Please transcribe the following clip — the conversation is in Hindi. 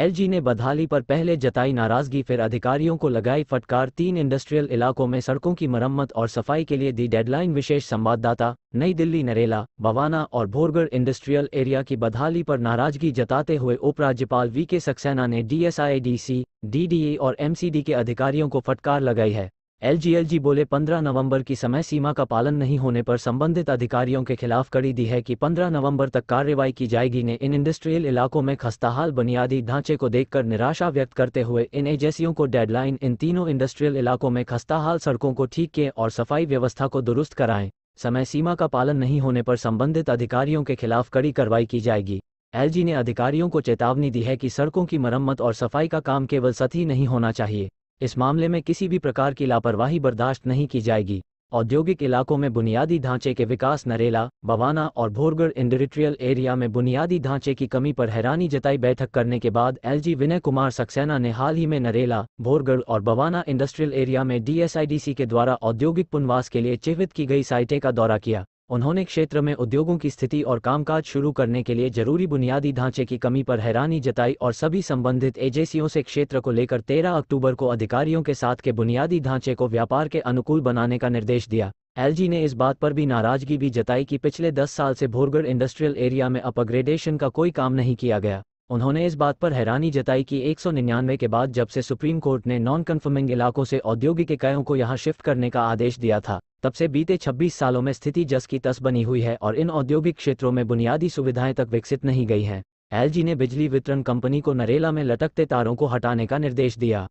एलजी ने बदहाली पर पहले जताई नाराजगी फिर अधिकारियों को लगाई फटकार तीन इंडस्ट्रियल इलाकों में सड़कों की मरम्मत और सफाई के लिए दी डेडलाइन विशेष संवाददाता नई दिल्ली नरेला बवाना और भोरगढ़ इंडस्ट्रियल एरिया की बदहाली पर नाराजगी जताते हुए उपराज्यपाल वी के सक्सेना ने डीएसआईडीसी डीडीए और एमसीडी के अधिकारियों को फटकार लगाई है एलजीएलजी बोले 15 नवंबर की समय सीमा का पालन नहीं होने पर संबंधित अधिकारियों के खिलाफ कड़ी दी है कि 15 नवंबर तक कार्रवाई की जाएगी ने इन इंडस्ट्रियल इलाकों में खस्ताहाल बुनियादी ढांचे को देखकर निराशा व्यक्त करते हुए इन एजेंसियों को डेडलाइन इन तीनों इंडस्ट्रियल इलाकों में खस्ताहाल सड़कों को ठीक किए और सफाई व्यवस्था को दुरुस्त कराएं समय सीमा का पालन नहीं होने पर संबंधित अधिकारियों के खिलाफ कड़ी कार्रवाई की जाएगी एलजी ने अधिकारियों को चेतावनी दी है कि सड़कों की मरम्मत और सफाई का काम केवल सती नहीं होना चाहिए इस मामले में किसी भी प्रकार की लापरवाही बर्दाश्त नहीं की जाएगी औद्योगिक इलाकों में बुनियादी ढांचे के विकास नरेला बवाना और भोरगढ़ इंडस्ट्रियल एरिया में बुनियादी ढांचे की कमी पर हैरानी जताई बैठक करने के बाद एलजी विनय कुमार सक्सेना ने हाल ही में नरेला भोरगढ़ और बवाना इंडस्ट्रियल एरिया में डीएसआईडीसी के द्वारा औद्योगिक पुनवास के लिए चिह्वित की गई साइटें का दौरा किया उन्होंने क्षेत्र में उद्योगों की स्थिति और कामकाज शुरू करने के लिए जरूरी बुनियादी ढांचे की कमी पर हैरानी जताई और सभी संबंधित एजेंसियों से क्षेत्र को लेकर 13 अक्टूबर को अधिकारियों के साथ के बुनियादी ढांचे को व्यापार के अनुकूल बनाने का निर्देश दिया एलजी ने इस बात पर भी नाराजगी भी जताई कि पिछले दस साल से भोरगढ़ इंडस्ट्रियल एरिया में अपग्रेडेशन का कोई काम नहीं किया गया उन्होंने इस बात पर हैरानी जताई कि 199 के बाद जब से सुप्रीम कोर्ट ने नॉन कन्फर्मिंग इलाकों से औद्योगिक इकायों को यहां शिफ्ट करने का आदेश दिया था तब से बीते 26 सालों में स्थिति जस की तस बनी हुई है और इन औद्योगिक क्षेत्रों में बुनियादी सुविधाएं तक विकसित नहीं गई हैं एलजी ने बिजली वितरण कंपनी को नरेला में लटकते तारों को हटाने का निर्देश दिया